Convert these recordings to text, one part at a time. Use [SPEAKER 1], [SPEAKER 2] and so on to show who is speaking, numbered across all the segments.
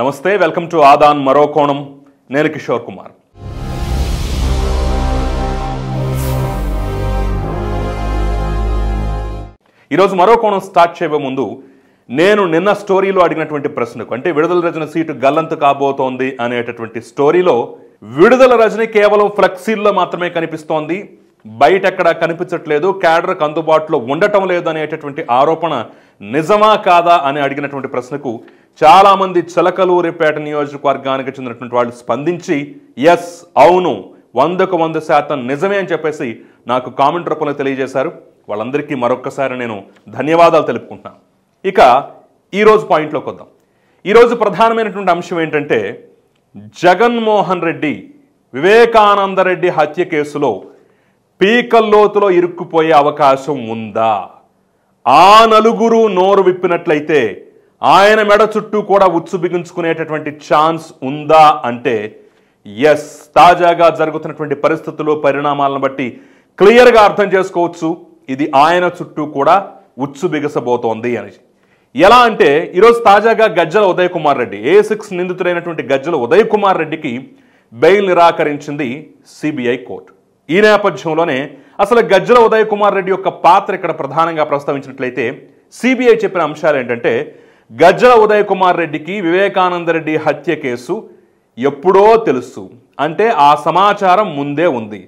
[SPEAKER 1] నమస్తే welcome to ఆదాన్ మరో కోణం నేను కిషోర్ కుమార్ ఈరోజు మరో కోణం స్టార్ట్ చేయబో ముందు నేను నిన్న స్టోరీలో అడిగినటువంటి ప్రశ్నకు అంటే విడుదల రజన సీటు గల్లంతు కాబోతోంది అనేటటువంటి స్టోరీలో విడుదల రజని కేవలం ఫ్లెక్సీల్లో మాత్రమే కనిపిస్తోంది బయట ఎక్కడ కనిపించట్లేదు క్యాడర్కు అందుబాటులో ఉండటం లేదు అనేటటువంటి ఆరోపణ నిజమా కాదా అని అడిగినటువంటి ప్రశ్నకు చాలామంది చిలకలూరిపేట నియోజకవర్గానికి చెందినటువంటి వాళ్ళు స్పందించి ఎస్ అవును వందకు వంద శాతం నిజమే అని చెప్పేసి నాకు కామెంట్ రూపంలో తెలియజేశారు వాళ్ళందరికీ మరొక్కసారి నేను ధన్యవాదాలు తెలుపుకుంటున్నాను ఇక ఈరోజు పాయింట్లోకి వద్దాం ఈరోజు ప్రధానమైనటువంటి అంశం ఏంటంటే జగన్మోహన్ రెడ్డి వివేకానందరెడ్డి హత్య కేసులో పీకల్లోతులో ఇరుక్కుపోయే అవకాశం ఉందా ఆ నలుగురు నోరు విప్పినట్లయితే ఆయన మెడ చుట్టూ కూడా ఉత్సు బిగించుకునేటటువంటి ఛాన్స్ ఉందా అంటే ఎస్ తాజాగా జరుగుతున్నటువంటి పరిస్థితుల్లో పరిణామాలను బట్టి క్లియర్గా అర్థం చేసుకోవచ్చు ఇది ఆయన చుట్టూ కూడా ఉచ్చు బిగసబోతోంది అని ఎలా అంటే ఈరోజు తాజాగా గజ్జల ఉదయ్ కుమార్ రెడ్డి ఏ సిక్స్ నిందితుడైనటువంటి గజ్జల ఉదయ్ కుమార్ రెడ్డికి బెయిల్ నిరాకరించింది సిబిఐ కోర్టు ఈ నేపథ్యంలోనే అసలు గజ్జల ఉదయ్ కుమార్ రెడ్డి యొక్క పాత్ర ఇక్కడ ప్రధానంగా ప్రస్తావించినట్లయితే సిబిఐ చెప్పిన అంశాలు ఏంటంటే గజ్జల ఉదయ్ కుమార్ రెడ్డికి వివేకానంద రెడ్డి హత్య కేసు ఎప్పుడో తెలుసు అంటే ఆ సమాచారం ముందే ఉంది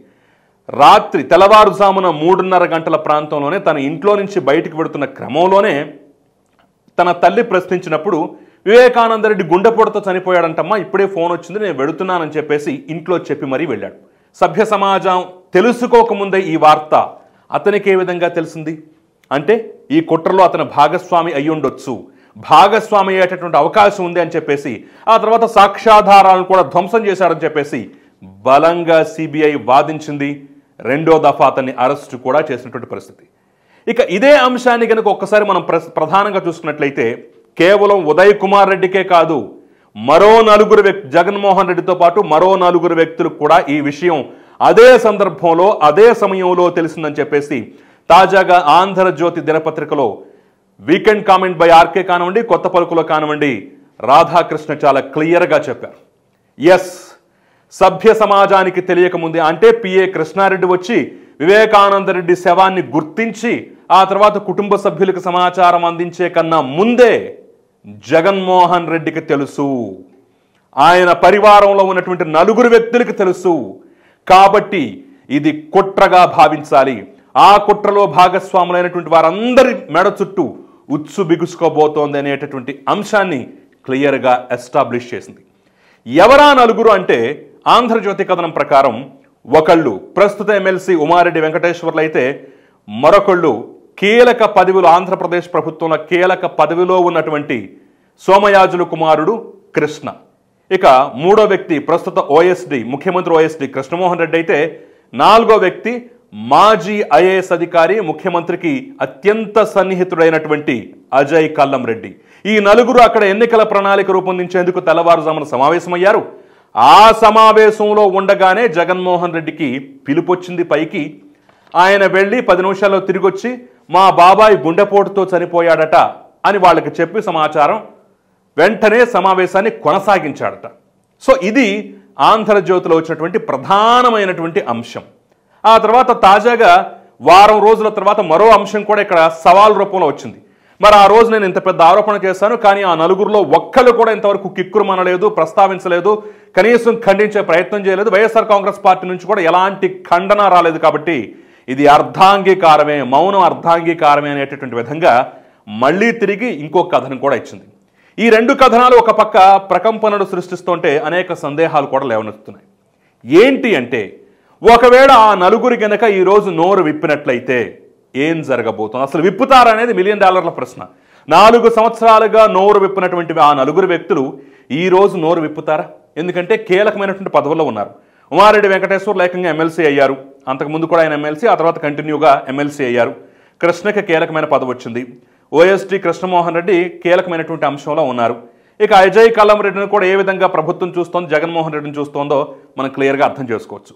[SPEAKER 1] రాత్రి తెల్లవారుజామున మూడున్నర గంటల ప్రాంతంలోనే తన ఇంట్లో నుంచి బయటకు పెడుతున్న క్రమంలోనే తన తల్లి ప్రశ్నించినప్పుడు వివేకానంద రెడ్డి గుండెపోటుతో చనిపోయాడంటమ్మా ఇప్పుడే ఫోన్ వచ్చింది నేను వెడుతున్నానని చెప్పేసి ఇంట్లో చెప్పి మరీ వెళ్ళాడు సభ్య సమాజం తెలుసుకోకముందే ఈ వార్త అతనికి ఏ విధంగా తెలిసింది అంటే ఈ కుట్రలో అతని భాగస్వామి అయ్యుండొచ్చు భాగస్వామి అయ్యేటటువంటి అవకాశం ఉంది అని చెప్పేసి ఆ తర్వాత సాక్ష్యాధారాలను కూడా ధ్వంసం చేశారని చెప్పేసి బలంగా సిబిఐ వాదించింది రెండో దఫా అతన్ని అరెస్టు కూడా చేసినటువంటి పరిస్థితి ఇక ఇదే అంశాన్ని కనుక ఒక్కసారి మనం ప్రధానంగా చూసుకున్నట్లయితే కేవలం ఉదయ్ కుమార్ రెడ్డికే కాదు మరో నలుగురు వ్యక్తి జగన్మోహన్ రెడ్డితో పాటు మరో నలుగురు వ్యక్తులు కూడా ఈ విషయం అదే సందర్భంలో అదే సమయంలో తెలిసిందని చెప్పేసి తాజాగా ఆంధ్రజ్యోతి దినపత్రికలో వీకెండ్ కామెంట్ బై ఆర్కే కానివ్వండి కొత్త పలుకులో కానివ్వండి రాధాకృష్ణ చాలా క్లియర్గా చెప్పారు ఎస్ సభ్య సమాజానికి తెలియకముందే అంటే పిఏ కృష్ణారెడ్డి వచ్చి వివేకానందరెడ్డి శవాన్ని గుర్తించి ఆ తర్వాత కుటుంబ సభ్యులకు సమాచారం అందించే కన్నా ముందే జగన్మోహన్ రెడ్డికి తెలుసు ఆయన పరివారంలో ఉన్నటువంటి నలుగురు వ్యక్తులకు తెలుసు కాబట్టి ఇది కుట్రగా భావించాలి ఆ కుట్రలో భాగస్వాములైనటువంటి వారందరి మెడ చుట్టూ ఉత్సు బిగుసుకోబోతోంది అనేటటువంటి అంశాన్ని క్లియర్గా ఎస్టాబ్లిష్ చేసింది ఎవరా నలుగురు అంటే ఆంధ్రజ్యోతి కథనం ప్రకారం ఒకళ్ళు ప్రస్తుత ఎమ్మెల్సీ ఉమారెడ్డి వెంకటేశ్వర్లు అయితే మరొకళ్ళు కీలక పదవిలో ఆంధ్రప్రదేశ్ ప్రభుత్వంలో కీలక పదవిలో ఉన్నటువంటి సోమయాజుల కుమారుడు కృష్ణ ఇక మూడో వ్యక్తి ప్రస్తుత ఓఎస్డి ముఖ్యమంత్రి ఓఎస్డి కృష్ణమోహన్ రెడ్డి అయితే నాలుగో వ్యక్తి మాజీ ఐఏఎస్ అధికారి ముఖ్యమంత్రికి అత్యంత సన్నిహితుడైనటువంటి అజయ్ కల్లం రెడ్డి ఈ నలుగురు అక్కడ ఎన్నికల ప్రణాళిక రూపొందించేందుకు తెల్లవారుజామున సమావేశమయ్యారు ఆ సమావేశంలో ఉండగానే జగన్మోహన్ రెడ్డికి పిలుపొచ్చింది పైకి ఆయన వెళ్ళి పది నిమిషాల్లో తిరిగొచ్చి మా బాబాయ్ గుండెపోటుతో చనిపోయాడట అని వాళ్ళకి చెప్పి సమాచారం వెంటనే సమావేశాన్ని కొనసాగించాడట సో ఇది ఆంధ్రజ్యోతిలో వచ్చినటువంటి ప్రధానమైనటువంటి అంశం ఆ తర్వాత తాజాగా వారం రోజుల తర్వాత మరో అంశం కూడా ఇక్కడ సవాల్ రూపంలో వచ్చింది మరి ఆ రోజు నేను ఇంత పెద్ద ఆరోపణ చేశాను కానీ ఆ నలుగురిలో ఒక్కరు కూడా ఇంతవరకు కిక్కురు మనలేదు ప్రస్తావించలేదు కనీసం ఖండించే ప్రయత్నం చేయలేదు వైఎస్ఆర్ కాంగ్రెస్ పార్టీ నుంచి కూడా ఎలాంటి ఖండన రాలేదు కాబట్టి ఇది అర్ధాంగీకారమే మౌనం అర్ధాంగీకారమే అనేటటువంటి విధంగా మళ్ళీ తిరిగి ఇంకో కథను కూడా ఇచ్చింది ఈ రెండు కథనాలు ఒక పక్క ప్రకంపనలు సృష్టిస్తుంటే అనేక సందేహాలు కూడా లేవనెత్తున్నాయి ఏంటి అంటే ఒకవేళ ఆ నలుగురి కనుక ఈరోజు నోరు విప్పినట్లయితే ఏం జరగబోతుంది అసలు విప్పుతారనేది మిలియన్ డాలర్ల ప్రశ్న నాలుగు సంవత్సరాలుగా నోరు విప్పినటువంటి ఆ నలుగురు వ్యక్తులు ఈరోజు నోరు విప్పుతారా ఎందుకంటే కీలకమైనటువంటి పదవుల్లో ఉన్నారు ఉమారెడ్డి వెంకటేశ్వర్ లేఖంగా ఎమ్మెల్సీ అయ్యారు అంతకుముందు కూడా ఆయన ఎమ్మెల్సీ ఆ తర్వాత కంటిన్యూగా ఎమ్మెల్సీ అయ్యారు కృష్ణకి కీలకమైన పదవి వచ్చింది ఓఎస్టీ కృష్ణమోహన్ రెడ్డి కీలకమైనటువంటి అంశంలో ఉన్నారు ఇక అజయ్ కల్లం రెడ్డిని కూడా ఏ విధంగా ప్రభుత్వం చూస్తోంది జగన్మోహన్ రెడ్డిని చూస్తోందో మనం క్లియర్గా అర్థం చేసుకోవచ్చు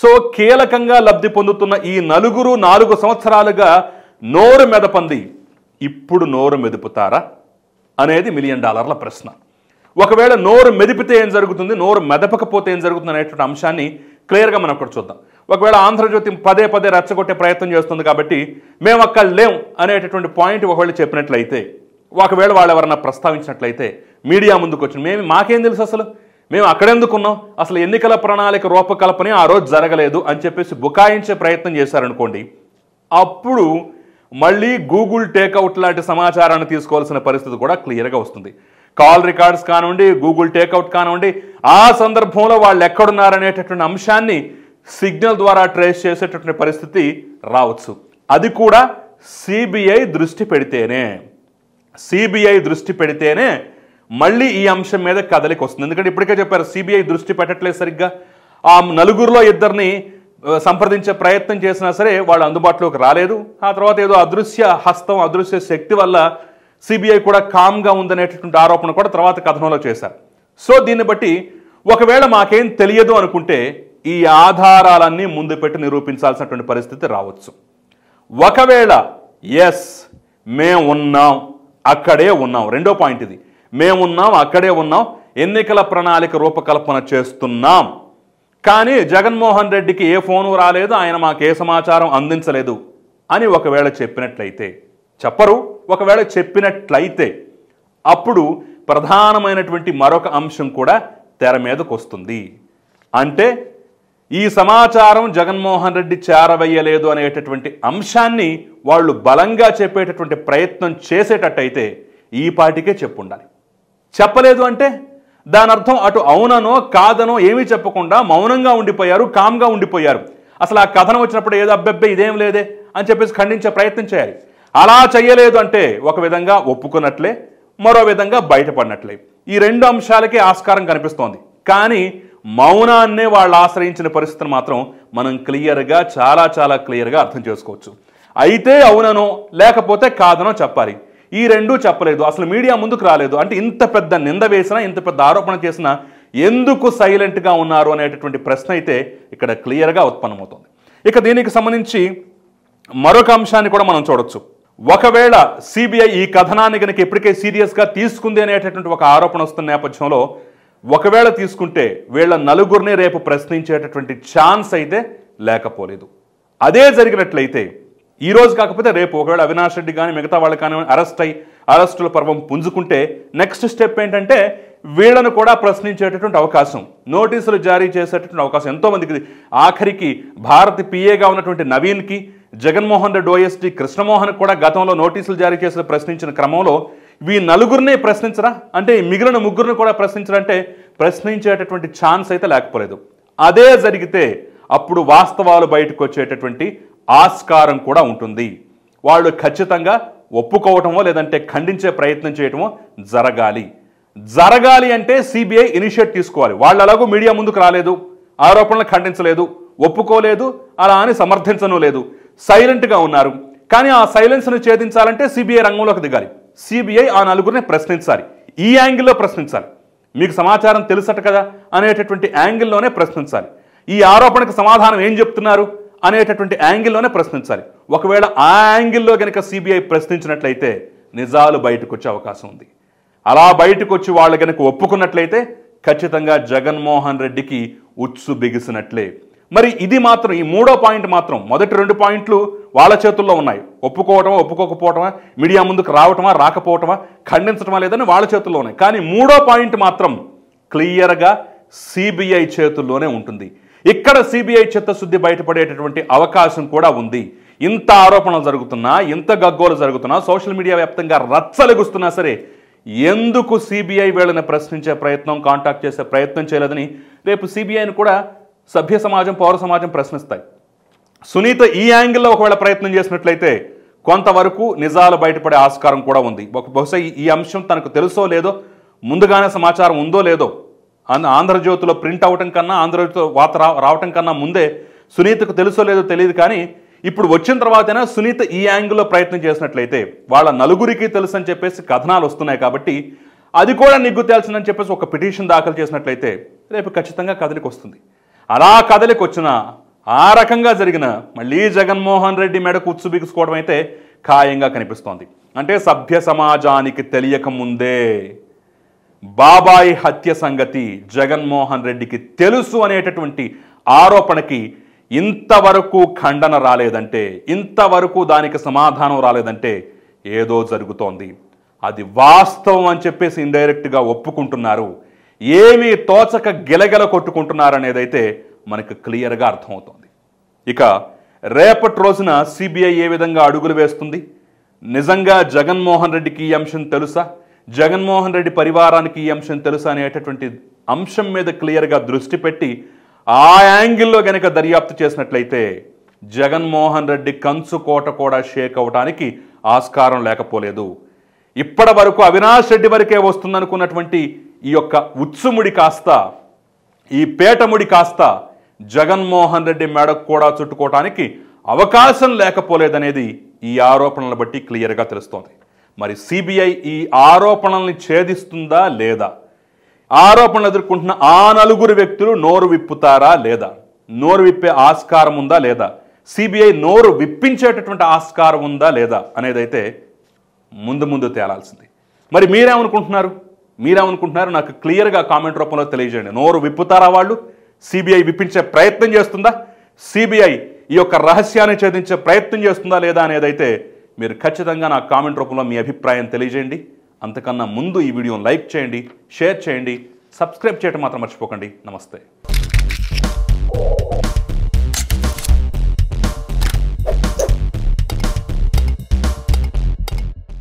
[SPEAKER 1] సో కీలకంగా లబ్ధి పొందుతున్న ఈ నలుగురు నాలుగు సంవత్సరాలుగా నోరు మెదపంది ఇప్పుడు నోరు మెదుపుతారా అనేది మిలియన్ డాలర్ల ప్రశ్న ఒకవేళ నోరు మెదిపితే ఏం జరుగుతుంది నోరు మెదపకపోతే ఏం జరుగుతుంది అనేటువంటి అంశాన్ని క్లియర్గా మనం అక్కడ చూద్దాం ఒకవేళ ఆంధ్రజ్యోతి పదే పదే రెచ్చగొట్టే ప్రయత్నం చేస్తుంది కాబట్టి మేము అక్కడ లేం అనేటటువంటి పాయింట్ ఒకవేళ చెప్పినట్లయితే ఒకవేళ వాళ్ళు ఎవరన్నా ప్రస్తావించినట్లయితే మీడియా ముందుకు వచ్చింది మేము మాకేం తెలుసు అసలు మేము అక్కడెందుకున్నాం అసలు ఎన్నికల ప్రణాళిక రూపకల్పన ఆ రోజు జరగలేదు అని చెప్పేసి బుకాయించే ప్రయత్నం చేశారనుకోండి అప్పుడు మళ్ళీ గూగుల్ టేక్అవుట్ లాంటి సమాచారాన్ని తీసుకోవాల్సిన పరిస్థితి కూడా క్లియర్గా వస్తుంది కాల్ రికార్డ్స్ కానివ్వండి గూగుల్ టేక్అవుట్ కానివ్వండి ఆ సందర్భంలో వాళ్ళు ఎక్కడున్నారనేటటువంటి అంశాన్ని సిగ్నల్ ద్వారా ట్రేస్ చేసేటటువంటి పరిస్థితి రావచ్చు అది కూడా సిబిఐ దృష్టి పెడితేనే సిబిఐ దృష్టి పెడితేనే మళ్ళీ ఈ అంశం మీద కదలికి వస్తుంది ఎందుకంటే ఇప్పటికే చెప్పారు సిబిఐ దృష్టి పెట్టట్లేదు సరిగ్గా ఆ నలుగురిలో ఇద్దరిని సంప్రదించే ప్రయత్నం చేసినా సరే వాళ్ళు అందుబాటులోకి రాలేదు ఆ తర్వాత ఏదో అదృశ్య హస్తం అదృశ్య శక్తి వల్ల సిబిఐ కూడా కామ్గా ఉందనేటటువంటి ఆరోపణ కూడా తర్వాత కథనంలో చేశారు సో దీన్ని బట్టి ఒకవేళ మాకేం తెలియదు అనుకుంటే ఈ ఆధారాలన్నీ ముందు పెట్టి నిరూపించాల్సినటువంటి పరిస్థితి రావచ్చు ఒకవేళ ఎస్ మేము ఉన్నాం అక్కడే ఉన్నాం రెండో పాయింట్ ఇది మేమున్నాం అక్కడే ఉన్నాం ఎన్నికల ప్రణాళిక రూపకల్పన చేస్తున్నాం కానీ జగన్మోహన్ రెడ్డికి ఏ ఫోను రాలేదు ఆయన మాకు ఏ సమాచారం అందించలేదు అని ఒకవేళ చెప్పినట్లయితే చెప్పరు ఒకవేళ చెప్పినట్లయితే అప్పుడు ప్రధానమైనటువంటి మరొక అంశం కూడా తెర మీదకు వస్తుంది అంటే ఈ సమాచారం జగన్మోహన్ రెడ్డి చేరవేయలేదు అనేటటువంటి అంశాన్ని వాళ్ళు బలంగా చెప్పేటటువంటి ప్రయత్నం చేసేటట్టయితే ఈ పాటికే చెప్పుండాలి చెప్పలేదు అంటే దాని అర్థం అటు అవుననో కాదనో ఏమీ చెప్పకుండా మౌనంగా ఉండిపోయారు కామ్గా ఉండిపోయారు అసలు ఆ కథనం వచ్చినప్పుడు ఏదో అబ్బెబ్బే ఇదేం లేదే అని చెప్పేసి ఖండించే ప్రయత్నం చేయాలి అలా చేయలేదు అంటే ఒక విధంగా ఒప్పుకున్నట్లే మరో విధంగా బయటపడినట్లే ఈ రెండు అంశాలకే ఆస్కారం కనిపిస్తోంది కానీ మౌనాన్నే వాళ్ళు ఆశ్రయించిన పరిస్థితిని మాత్రం మనం క్లియర్గా చాలా చాలా క్లియర్గా అర్థం చేసుకోవచ్చు అయితే అవుననో లేకపోతే కాదనో చెప్పాలి ఈ రెండూ చెప్పలేదు అసలు మీడియా ముందుకు రాలేదు అంటే ఇంత పెద్ద నింద వేసినా ఇంత పెద్ద ఆరోపణ చేసినా ఎందుకు సైలెంట్గా ఉన్నారు అనేటటువంటి ప్రశ్న అయితే ఇక్కడ క్లియర్గా ఉత్పన్నమవుతుంది ఇక దీనికి సంబంధించి మరొక అంశాన్ని కూడా మనం చూడొచ్చు ఒకవేళ సిబిఐ ఈ కథనాన్ని కనుక ఇప్పటికే సీరియస్గా తీసుకుంది అనేటటువంటి ఒక ఆరోపణ వస్తున్న నేపథ్యంలో ఒకవేళ తీసుకుంటే వీళ్ళ నలుగురిని రేపు ప్రశ్నించేటటువంటి ఛాన్స్ అయితే లేకపోలేదు అదే జరిగినట్లయితే ఈ రోజు కాకపోతే రేపు ఒకవేళ అవినాష్ రెడ్డి కానీ మిగతా వాళ్ళు కానీ అరెస్ట్ అయ్యి అరెస్టుల పర్వం పుంజుకుంటే నెక్స్ట్ స్టెప్ ఏంటంటే వీళ్ళను కూడా ప్రశ్నించేటటువంటి అవకాశం నోటీసులు జారీ చేసేటటువంటి అవకాశం ఎంతోమందికి ఆఖరికి భారత్ పిఏగా ఉన్నటువంటి నవీన్కి జగన్మోహన్ రెడ్డి ఓఎస్డి కృష్ణమోహన్ కూడా గతంలో నోటీసులు జారీ చేసిన ప్రశ్నించిన క్రమంలో వీ నలుగురినే ప్రశ్నించరా అంటే మిగిలిన ముగ్గురిని కూడా ప్రశ్నించరంటే ప్రశ్నించేటటువంటి ఛాన్స్ అయితే లేకపోలేదు అదే జరిగితే అప్పుడు వాస్తవాలు బయటకు వచ్చేటటువంటి ఆస్కారం కూడా ఉంటుంది వాళ్ళు ఖచ్చితంగా ఒప్పుకోవటమో లేదంటే ఖండించే ప్రయత్నం చేయటమో జరగాలి జరగాలి అంటే సిబిఐ ఇనిషియేట్ తీసుకోవాలి వాళ్ళు అలాగూ మీడియా ముందుకు రాలేదు ఆరోపణలు ఖండించలేదు ఒప్పుకోలేదు అలా అని సమర్థించను లేదు సైలెంట్గా ఉన్నారు కానీ ఆ సైలెన్స్ను ఛేదించాలంటే సిబిఐ రంగంలోకి దిగాలి సిబిఐ ఆ నలుగురిని ప్రశ్నించాలి ఈ యాంగిల్లో ప్రశ్నించాలి మీకు సమాచారం తెలుసట కదా అనేటటువంటి యాంగిల్లోనే ప్రశ్నించాలి ఈ ఆరోపణకు సమాధానం ఏం చెప్తున్నారు అనేటటువంటి యాంగిల్లోనే ప్రశ్నించాలి ఒకవేళ ఆ యాంగిల్లో కనుక సిబిఐ ప్రశ్నించినట్లయితే నిజాలు బయటకు వచ్చే అవకాశం ఉంది అలా బయటకు వచ్చి వాళ్ళు కనుక ఒప్పుకున్నట్లయితే ఖచ్చితంగా జగన్మోహన్ రెడ్డికి ఉత్సు బిగిసినట్లే మరి ఇది మాత్రం ఈ మూడో పాయింట్ మాత్రం మొదటి రెండు పాయింట్లు వాళ్ళ చేతుల్లో ఉన్నాయి ఒప్పుకోవటమా ఒప్పుకోకపోవటమా మీడియా ముందుకు రావటమా రాకపోవటమా ఖండించటమా లేదని వాళ్ళ చేతుల్లో ఉన్నాయి కానీ మూడో పాయింట్ మాత్రం క్లియర్గా సిబిఐ చేతుల్లోనే ఉంటుంది ఇక్కడ సిబిఐ చిత్తశుద్ధి బయటపడేటటువంటి అవకాశం కూడా ఉంది ఇంత ఆరోపణలు జరుగుతున్నా ఇంత గగ్గోలు జరుగుతున్నా సోషల్ మీడియా వ్యాప్తంగా రచ్చలుగుస్తున్నా సరే ఎందుకు సిబిఐ వీళ్ళని ప్రశ్నించే ప్రయత్నం కాంటాక్ట్ చేసే ప్రయత్నం చేయలేదని రేపు సిబిఐని కూడా సభ్య సమాజం పౌర సమాజం ప్రశ్నిస్తాయి సునీత ఈ యాంగిల్లో ఒకవేళ ప్రయత్నం చేసినట్లయితే కొంతవరకు నిజాలు బయటపడే ఆస్కారం కూడా ఉంది బహుశా ఈ అంశం తనకు తెలుసో లేదో ముందుగానే సమాచారం ఉందో లేదో ఆంధ్రజ్యోతిలో ప్రింట్ అవటం కన్నా ఆంధ్రజ్యోతి వార్త రావటం కన్నా ముందే సునీతకు తెలుసో లేదో తెలియదు కానీ ఇప్పుడు వచ్చిన తర్వాతైనా సునీత ఈ యాంగిల్లో ప్రయత్నం చేసినట్లయితే వాళ్ళ నలుగురికి తెలుసు అని చెప్పేసి కథనాలు వస్తున్నాయి కాబట్టి అది కూడా నిగ్గు తేల్చిందని చెప్పేసి ఒక పిటిషన్ దాఖలు చేసినట్లయితే రేపు ఖచ్చితంగా కదలికి వస్తుంది అలా కదలికి వచ్చిన ఆ రకంగా జరిగిన మళ్ళీ జగన్మోహన్ రెడ్డి మెడకు ఉచ్చు బిగుసుకోవడం అయితే ఖాయంగా కనిపిస్తోంది అంటే సభ్య సమాజానికి తెలియక ముందే బాబాయి హత్య సంగతి జగన్మోహన్ రెడ్డికి తెలుసు అనేటటువంటి ఆరోపణకి ఇంతవరకు ఖండన రాలేదంటే ఇంతవరకు దానికి సమాధానం రాలేదంటే ఏదో జరుగుతోంది అది వాస్తవం అని చెప్పేసి ఇండైరెక్ట్గా ఒప్పుకుంటున్నారు ఏమీ తోచక గిలగిల కొట్టుకుంటున్నారనేదైతే మనకు క్లియర్గా అర్థమవుతోంది ఇక రేపటి రోజున సిబిఐ ఏ విధంగా అడుగులు వేస్తుంది నిజంగా జగన్మోహన్ రెడ్డికి ఈ అంశం తెలుసా జగన్మోహన్ రెడ్డి పరివారానికి ఈ అంశం తెలుసు అనేటటువంటి అంశం మీద క్లియర్గా దృష్టి పెట్టి ఆ యాంగిల్లో గనక దర్యాప్తు చేసినట్లయితే జగన్మోహన్ రెడ్డి కంచు కోట కూడా షేక్ అవడానికి ఆస్కారం లేకపోలేదు ఇప్పటి వరకు అవినాష్ రెడ్డి వరకే వస్తుందనుకున్నటువంటి ఈ యొక్క ఉత్సుముడి కాస్త ఈ పేటముడి కాస్త జగన్మోహన్ రెడ్డి మేడకు కూడా చుట్టుకోవటానికి అవకాశం లేకపోలేదనేది ఈ ఆరోపణలు బట్టి క్లియర్గా తెలుస్తోంది మరి సిబిఐ ఈ ఆరోపణల్ని ఛేదిస్తుందా లేదా ఆరోపణలు ఎదుర్కొంటున్న ఆ నలుగురు వ్యక్తులు నోరు విప్పుతారా లేదా నోరు విప్పే ఆస్కారం ఉందా లేదా సిబిఐ నోరు విప్పించేటటువంటి ఆస్కారం ఉందా లేదా అనేది అయితే ముందు ముందు తేలాల్సింది మరి మీరేమనుకుంటున్నారు మీరేమనుకుంటున్నారు నాకు క్లియర్గా కామెంట్ రూపంలో తెలియజేయండి నోరు విప్పుతారా వాళ్ళు సిబిఐ విప్పించే ప్రయత్నం చేస్తుందా సిబిఐ ఈ యొక్క రహస్యాన్ని ఛేదించే ప్రయత్నం చేస్తుందా లేదా అనేది అయితే మీరు ఖచ్చితంగా నా కామెంట్ రూపంలో మీ అభిప్రాయం తెలియజేయండి అంతకన్నా ముందు ఈ వీడియోను లైక్ చేయండి షేర్ చేయండి సబ్స్క్రైబ్ చేయటం మాత్రం మర్చిపోకండి నమస్తే